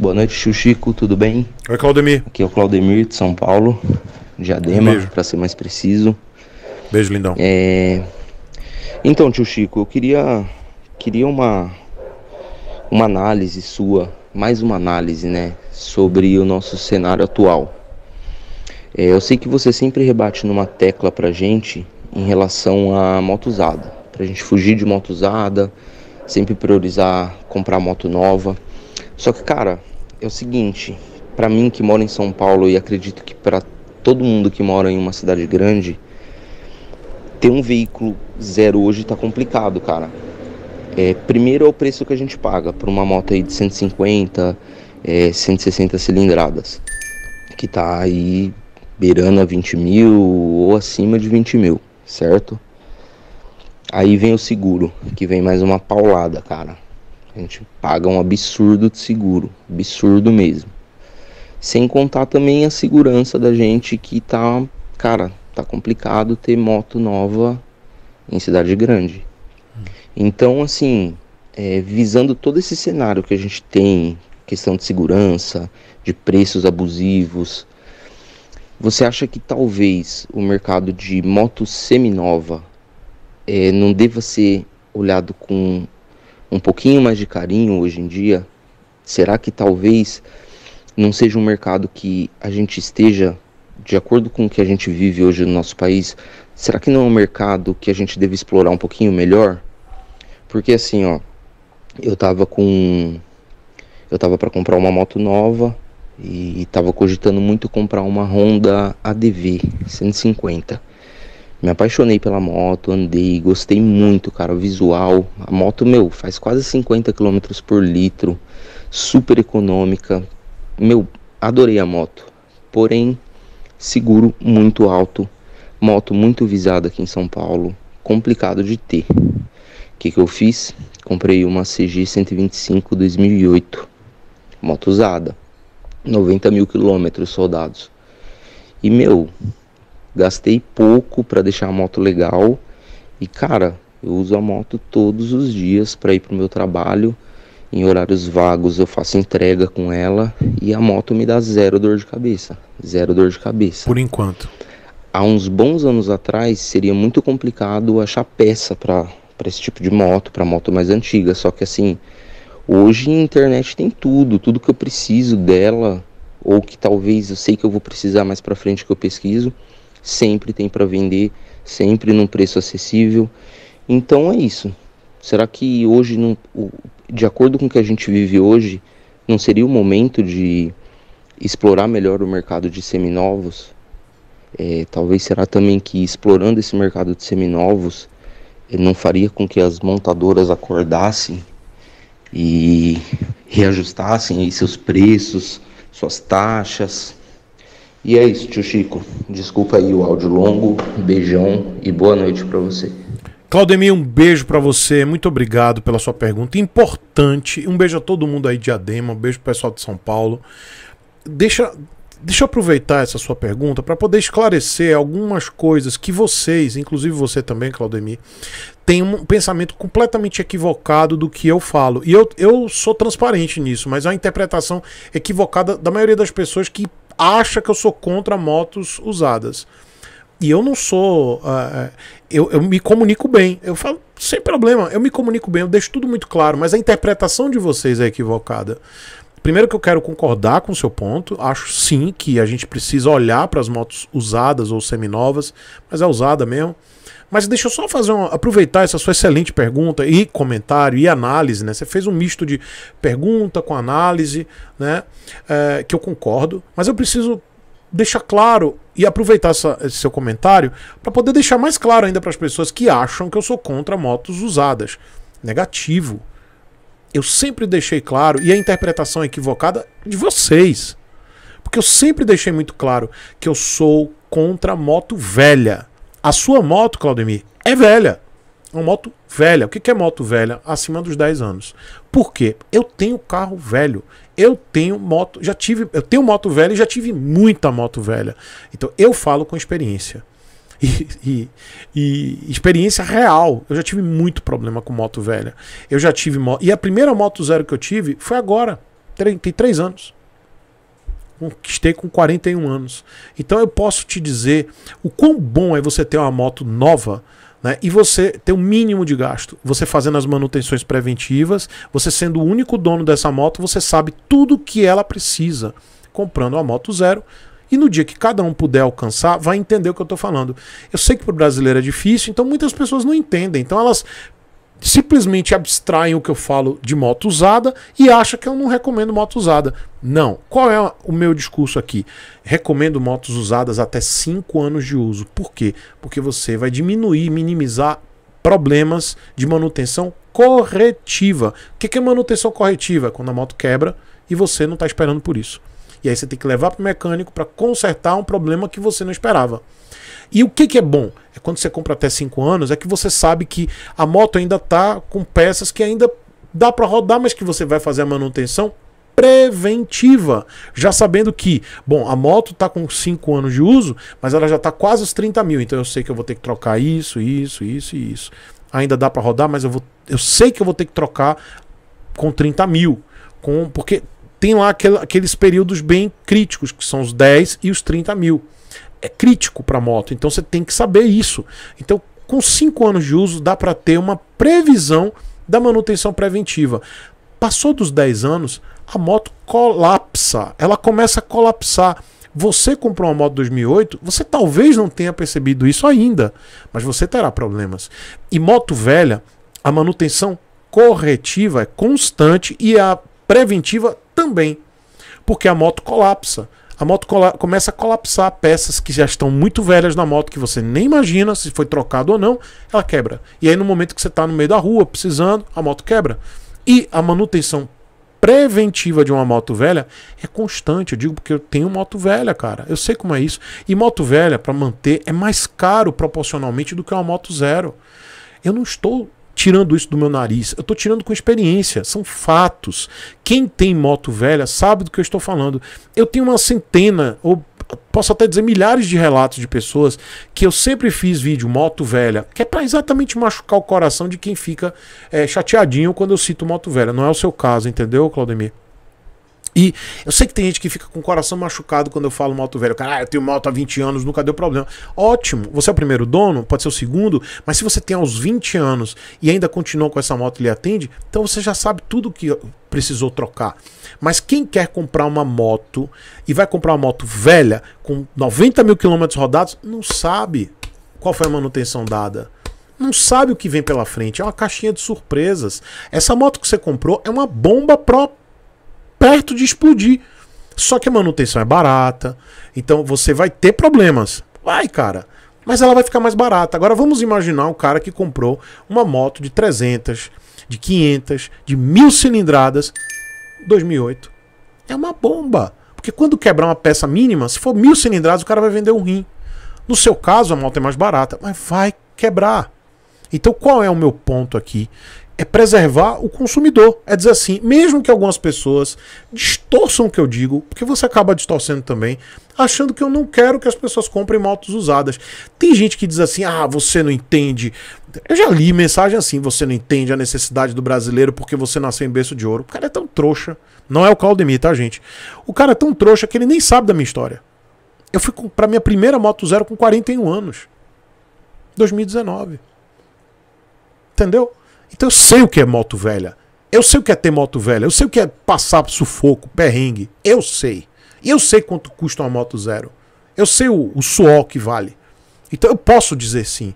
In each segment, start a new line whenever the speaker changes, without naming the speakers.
Boa noite, Chuchico, tudo bem? Oi, Claudemir. Aqui é o Claudemir de São Paulo, Diadema, um para ser mais preciso. Beijo, lindão. É... Então, tio Chico, eu queria, queria uma, uma análise sua, mais uma análise, né, sobre o nosso cenário atual. É, eu sei que você sempre rebate numa tecla pra gente em relação à moto usada, pra gente fugir de moto usada, sempre priorizar comprar moto nova. Só que, cara, é o seguinte, para mim que mora em São Paulo e acredito que para todo mundo que mora em uma cidade grande, ter um veículo zero hoje tá complicado, cara. É, primeiro é o preço que a gente paga por uma moto aí de 150, é, 160 cilindradas, que tá aí beirando a 20 mil ou acima de 20 mil, certo? Aí vem o seguro, que vem mais uma paulada, cara. A gente paga um absurdo de seguro, absurdo mesmo. Sem contar também a segurança da gente que tá, cara, tá complicado ter moto nova em cidade grande. Então, assim, é, visando todo esse cenário que a gente tem, questão de segurança, de preços abusivos, você acha que talvez o mercado de moto seminova é, não deva ser olhado com um pouquinho mais de carinho hoje em dia? Será que talvez não seja um mercado que a gente esteja, de acordo com o que a gente vive hoje no nosso país, será que não é um mercado que a gente deve explorar um pouquinho melhor? Porque assim, ó, eu tava com eu tava para comprar uma moto nova e tava cogitando muito comprar uma Honda ADV 150. Me apaixonei pela moto, andei, gostei muito, cara, o visual. A moto, meu, faz quase 50 km por litro, super econômica. Meu, adorei a moto. Porém, seguro muito alto, moto muito visada aqui em São Paulo, complicado de ter. O que, que eu fiz? Comprei uma CG 125 2008, moto usada, 90 mil quilômetros soldados. E meu, Gastei pouco para deixar a moto legal. E cara, eu uso a moto todos os dias para ir pro meu trabalho. Em horários vagos eu faço entrega com ela e a moto me dá zero dor de cabeça. Zero dor de cabeça. Por enquanto. Há uns bons anos atrás seria muito complicado achar peça para esse tipo de moto, para moto mais antiga. Só que assim, hoje a internet tem tudo, tudo que eu preciso dela, ou que talvez eu sei que eu vou precisar mais para frente que eu pesquiso, sempre tem para vender, sempre num preço acessível. Então é isso. Será que hoje, não, de acordo com o que a gente vive hoje, não seria o momento de explorar melhor o mercado de seminovos? É, talvez será também que explorando esse mercado de seminovos eh, não faria com que as montadoras acordassem e reajustassem seus preços, suas taxas, e é isso, tio Chico. Desculpa aí o áudio longo. Beijão e boa noite para você. Claudemir, um
beijo para você. Muito obrigado pela sua pergunta importante. Um beijo a todo mundo aí de Adema, um beijo pro pessoal de São Paulo. Deixa, deixa eu aproveitar essa sua pergunta para poder esclarecer algumas coisas que vocês, inclusive você também, Claudemir, tem um pensamento completamente equivocado do que eu falo. E eu, eu sou transparente nisso, mas é uma interpretação equivocada da maioria das pessoas que acha que eu sou contra motos usadas. E eu não sou. Uh, eu, eu me comunico bem. Eu falo, sem problema, eu me comunico bem, eu deixo tudo muito claro, mas a interpretação de vocês é equivocada. Primeiro que eu quero concordar com o seu ponto, acho sim que a gente precisa olhar para as motos usadas ou seminovas, mas é usada mesmo. Mas deixa eu só fazer uma, aproveitar essa sua excelente pergunta e comentário e análise, né? Você fez um misto de pergunta com análise, né? É, que eu concordo, mas eu preciso deixar claro e aproveitar essa, esse seu comentário para poder deixar mais claro ainda para as pessoas que acham que eu sou contra motos usadas. Negativo eu sempre deixei claro, e a interpretação equivocada de vocês. Porque eu sempre deixei muito claro que eu sou contra moto velha. A sua moto, Claudemir, é velha. É uma moto velha. O que é moto velha? Acima dos 10 anos. Por quê? Eu tenho carro velho. Eu tenho moto. Já tive. Eu tenho moto velha e já tive muita moto velha. Então eu falo com experiência e, e, e, experiência real. Eu já tive muito problema com moto velha. Eu já tive moto. E a primeira moto zero que eu tive foi agora, tem três anos. Conquistei com 41 anos. Então eu posso te dizer o quão bom é você ter uma moto nova. Né? E você ter um mínimo de gasto. Você fazendo as manutenções preventivas, você sendo o único dono dessa moto, você sabe tudo que ela precisa comprando a moto zero, e no dia que cada um puder alcançar, vai entender o que eu estou falando. Eu sei que para o brasileiro é difícil, então muitas pessoas não entendem. Então elas simplesmente abstraem o que eu falo de moto usada e acha que eu não recomendo moto usada. Não. Qual é o meu discurso aqui? Recomendo motos usadas até 5 anos de uso. Por quê? Porque você vai diminuir, minimizar problemas de manutenção corretiva. O que é manutenção corretiva? Quando a moto quebra e você não está esperando por isso. E aí você tem que levar para o mecânico para consertar um problema que você não esperava. E o que, que é bom? É quando você compra até 5 anos, é que você sabe que a moto ainda está com peças que ainda dá para rodar, mas que você vai fazer a manutenção preventiva, já sabendo que, bom, a moto está com 5 anos de uso, mas ela já está quase os 30 mil, então eu sei que eu vou ter que trocar isso, isso, isso e isso. Ainda dá para rodar, mas eu, vou, eu sei que eu vou ter que trocar com 30 mil, com, porque tem lá aqueles períodos bem críticos, que são os 10 e os 30 mil. É crítico para moto, então você tem que saber isso. Então, com 5 anos de uso, dá para ter uma previsão da manutenção preventiva. Passou dos 10 anos, a moto colapsa, ela começa a colapsar. Você comprou uma moto 2008, você talvez não tenha percebido isso ainda, mas você terá problemas. E moto velha, a manutenção corretiva é constante e é a preventiva também, porque a moto colapsa. A moto começa a colapsar peças que já estão muito velhas na moto, que você nem imagina se foi trocado ou não, ela quebra. E aí, no momento que você está no meio da rua precisando, a moto quebra. E a manutenção preventiva de uma moto velha é constante. Eu digo porque eu tenho moto velha, cara. Eu sei como é isso. E moto velha, para manter, é mais caro proporcionalmente do que uma moto zero. Eu não estou tirando isso do meu nariz. Eu estou tirando com experiência, são fatos. Quem tem moto velha sabe do que eu estou falando. Eu tenho uma centena, ou posso até dizer milhares de relatos de pessoas que eu sempre fiz vídeo moto velha, que é para exatamente machucar o coração de quem fica é, chateadinho quando eu cito moto velha. Não é o seu caso, entendeu, Claudemir? E eu sei que tem gente que fica com o coração machucado quando eu falo moto velho. Cara, ah, eu tenho moto há 20 anos, nunca deu problema. Ótimo, você é o primeiro dono, pode ser o segundo, mas se você tem aos 20 anos e ainda continua com essa moto e lhe atende, então você já sabe tudo que precisou trocar. Mas quem quer comprar uma moto e vai comprar uma moto velha com 90 mil quilômetros rodados, não sabe qual foi a manutenção dada não sabe o que vem pela frente, é uma caixinha de surpresas. Essa moto que você comprou é uma bomba própria perto de explodir. Só que a manutenção é barata, então você vai ter problemas. Vai, cara. Mas ela vai ficar mais barata. Agora vamos imaginar um cara que comprou uma moto de 300, de 500, de mil cilindradas, 2008. É uma bomba. Porque quando quebrar uma peça mínima, se for mil cilindradas, o cara vai vender um rim. No seu caso, a moto é mais barata, mas vai quebrar. Então, qual é o meu ponto aqui? é preservar o consumidor. É dizer assim, mesmo que algumas pessoas distorçam o que eu digo, porque você acaba distorcendo também, achando que eu não quero que as pessoas comprem motos usadas. Tem gente que diz assim: ah, você não entende. Eu já li mensagem assim: você não entende a necessidade do brasileiro porque você nasceu em berço de ouro. O cara é tão trouxa. Não é o Claudemir, tá, gente? O cara é tão trouxa que ele nem sabe da minha história. Eu fui para minha primeira moto zero com 41 anos. 2019. Entendeu? Então eu sei o que é moto velha. Eu sei o que é ter moto velha. Eu sei o que é passar sufoco, perrengue. Eu sei. E eu sei quanto custa uma moto zero. Eu sei o, o suor que vale. Então eu posso dizer sim.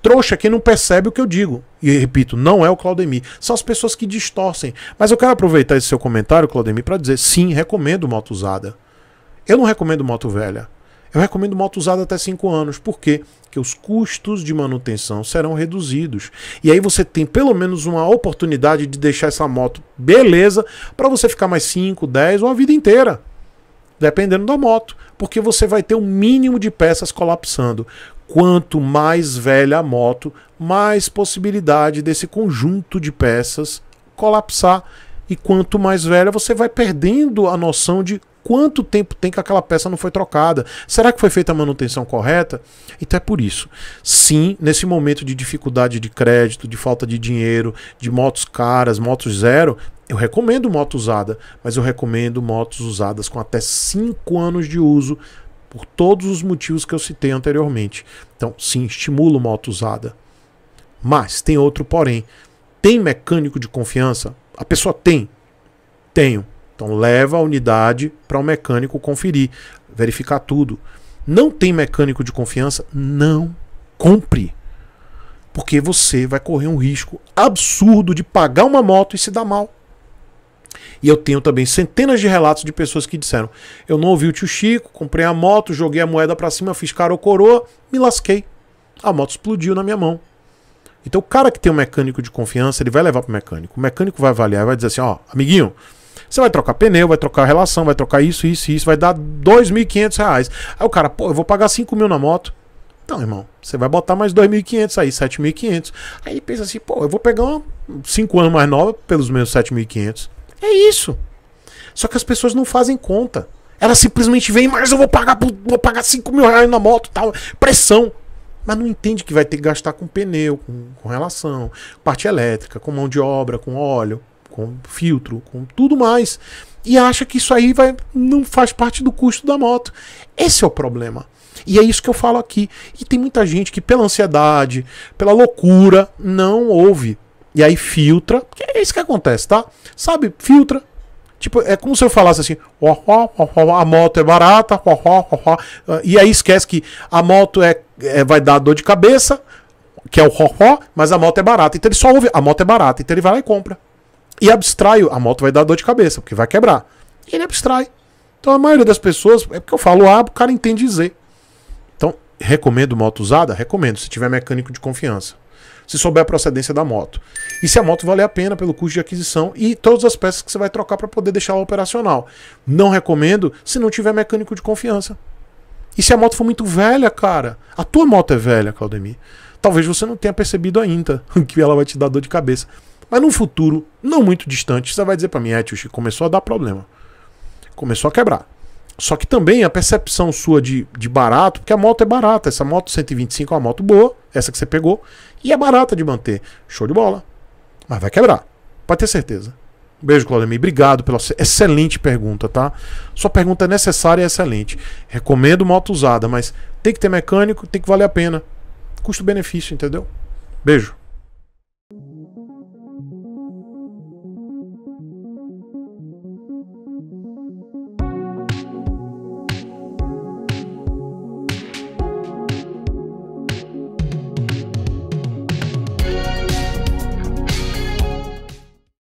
Trouxa que não percebe o que eu digo. E eu repito, não é o Claudemir. São as pessoas que distorcem. Mas eu quero aproveitar esse seu comentário, Claudemir, para dizer sim, recomendo moto usada. Eu não recomendo moto velha. Eu recomendo moto usada até 5 anos, por quê? Porque os custos de manutenção serão reduzidos. E aí você tem pelo menos uma oportunidade de deixar essa moto beleza para você ficar mais 5, 10 ou a vida inteira. Dependendo da moto, porque você vai ter o um mínimo de peças colapsando. Quanto mais velha a moto, mais possibilidade desse conjunto de peças colapsar. E quanto mais velha, você vai perdendo a noção de quanto tempo tem que aquela peça não foi trocada? Será que foi feita a manutenção correta? Então é por isso. Sim, nesse momento de dificuldade de crédito, de falta de dinheiro, de motos caras, motos zero, eu recomendo moto usada, mas eu recomendo motos usadas com até 5 anos de uso, por todos os motivos que eu citei anteriormente. Então, sim, estimulo moto usada. Mas tem outro porém. Tem mecânico de confiança? A pessoa tem. Tenho. Então leva a unidade para o um mecânico conferir, verificar tudo. Não tem mecânico de confiança? Não compre. Porque você vai correr um risco absurdo de pagar uma moto e se dar mal. E eu tenho também centenas de relatos de pessoas que disseram: eu não ouvi o tio Chico, comprei a moto, joguei a moeda para cima, fiz cara ou coroa, me lasquei. A moto explodiu na minha mão. Então o cara que tem um mecânico de confiança, ele vai levar para o mecânico. O mecânico vai avaliar, vai dizer assim: ó, amiguinho, você vai trocar pneu, vai trocar relação, vai trocar isso, isso, isso, vai dar R$ 2.500. Aí o cara, pô, eu vou pagar 5 mil na moto. Então, irmão, você vai botar mais 2.500 aí, 7.500. Aí ele pensa assim, pô, eu vou pegar uma 5 anos mais nova pelos meus 7.500. É isso. Só que as pessoas não fazem conta. Elas simplesmente vêm, mas eu vou pagar, vou pagar 5 mil reais na moto tal. Pressão. Mas não entende que vai ter que gastar com pneu, com, com relação, parte elétrica, com mão de obra, com óleo com filtro, com tudo mais, e acha que isso aí vai, não faz parte do custo da moto. Esse é o problema. E é isso que eu falo aqui. E tem muita gente que, pela ansiedade, pela loucura, não ouve. E aí filtra. Que é isso que acontece, tá? Sabe? Filtra. Tipo, é como se eu falasse assim: ó, ó, ó, a moto é barata, e aí esquece que a moto é, é vai dar dor de cabeça, que é o ho, mas a moto é barata. Então ele só ouve: a moto é barata. Então ele vai lá e compra e abstraio, a moto vai dar dor de cabeça, porque vai quebrar. E ele abstrai. Então a maioria das pessoas, é porque eu falo A, o cara entende Z. Então, recomendo moto usada? Recomendo, se tiver mecânico de confiança. Se souber a procedência da moto. E se a moto valer a pena pelo custo de aquisição e todas as peças que você vai trocar para poder deixar ela operacional. Não recomendo se não tiver mecânico de confiança. E se a moto for muito velha, cara? A tua moto é velha, Claudemir. Talvez você não tenha percebido ainda que ela vai te dar dor de cabeça. Mas num futuro não muito distante, você vai dizer para mim, é, tio Chico, começou a dar problema. Começou a quebrar. Só que também a percepção sua de, de barato, porque a moto é barata, essa moto 125 é uma moto boa, essa que você pegou, e é barata de manter. Show de bola. Mas vai quebrar. Pode ter certeza. Beijo, Claudemir. Obrigado pela excelente pergunta, tá? Sua pergunta é necessária e excelente. Recomendo moto usada, mas tem que ter mecânico, tem que valer a pena. Custo-benefício, entendeu? Beijo.